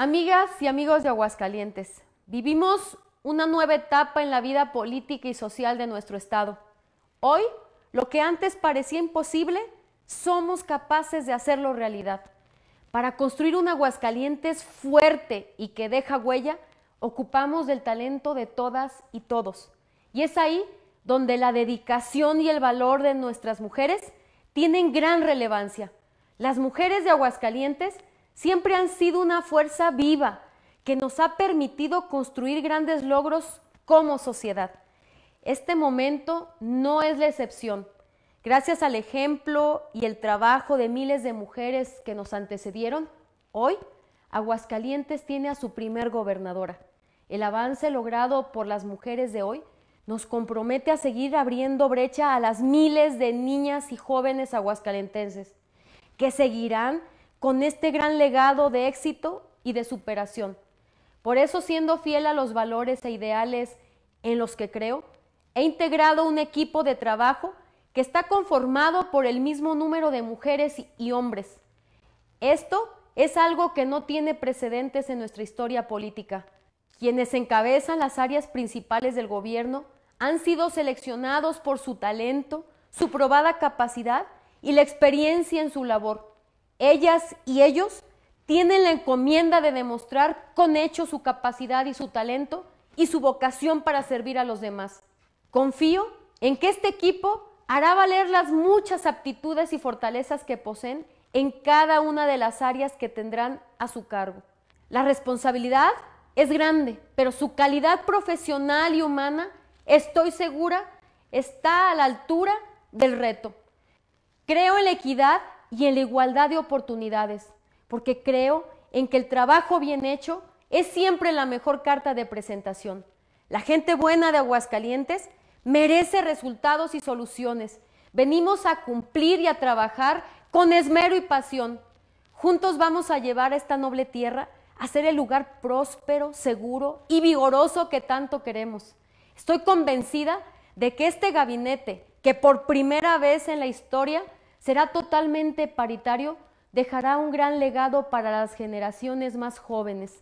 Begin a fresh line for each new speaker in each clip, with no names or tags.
Amigas y amigos de Aguascalientes, vivimos una nueva etapa en la vida política y social de nuestro Estado. Hoy, lo que antes parecía imposible, somos capaces de hacerlo realidad. Para construir un Aguascalientes fuerte y que deja huella, ocupamos del talento de todas y todos. Y es ahí donde la dedicación y el valor de nuestras mujeres tienen gran relevancia. Las mujeres de Aguascalientes siempre han sido una fuerza viva que nos ha permitido construir grandes logros como sociedad. Este momento no es la excepción. Gracias al ejemplo y el trabajo de miles de mujeres que nos antecedieron, hoy Aguascalientes tiene a su primer gobernadora. El avance logrado por las mujeres de hoy nos compromete a seguir abriendo brecha a las miles de niñas y jóvenes aguascalentenses que seguirán con este gran legado de éxito y de superación. Por eso, siendo fiel a los valores e ideales en los que creo, he integrado un equipo de trabajo que está conformado por el mismo número de mujeres y hombres. Esto es algo que no tiene precedentes en nuestra historia política. Quienes encabezan las áreas principales del gobierno han sido seleccionados por su talento, su probada capacidad y la experiencia en su labor. Ellas y ellos tienen la encomienda de demostrar con hecho su capacidad y su talento y su vocación para servir a los demás. Confío en que este equipo hará valer las muchas aptitudes y fortalezas que poseen en cada una de las áreas que tendrán a su cargo. La responsabilidad es grande, pero su calidad profesional y humana, estoy segura, está a la altura del reto. Creo en la equidad y en la igualdad de oportunidades, porque creo en que el trabajo bien hecho es siempre la mejor carta de presentación. La gente buena de Aguascalientes merece resultados y soluciones. Venimos a cumplir y a trabajar con esmero y pasión. Juntos vamos a llevar a esta noble tierra a ser el lugar próspero, seguro y vigoroso que tanto queremos. Estoy convencida de que este gabinete, que por primera vez en la historia será totalmente paritario, dejará un gran legado para las generaciones más jóvenes.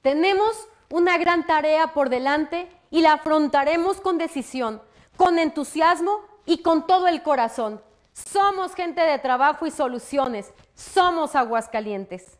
Tenemos una gran tarea por delante y la afrontaremos con decisión, con entusiasmo y con todo el corazón. Somos gente de trabajo y soluciones. Somos Aguascalientes.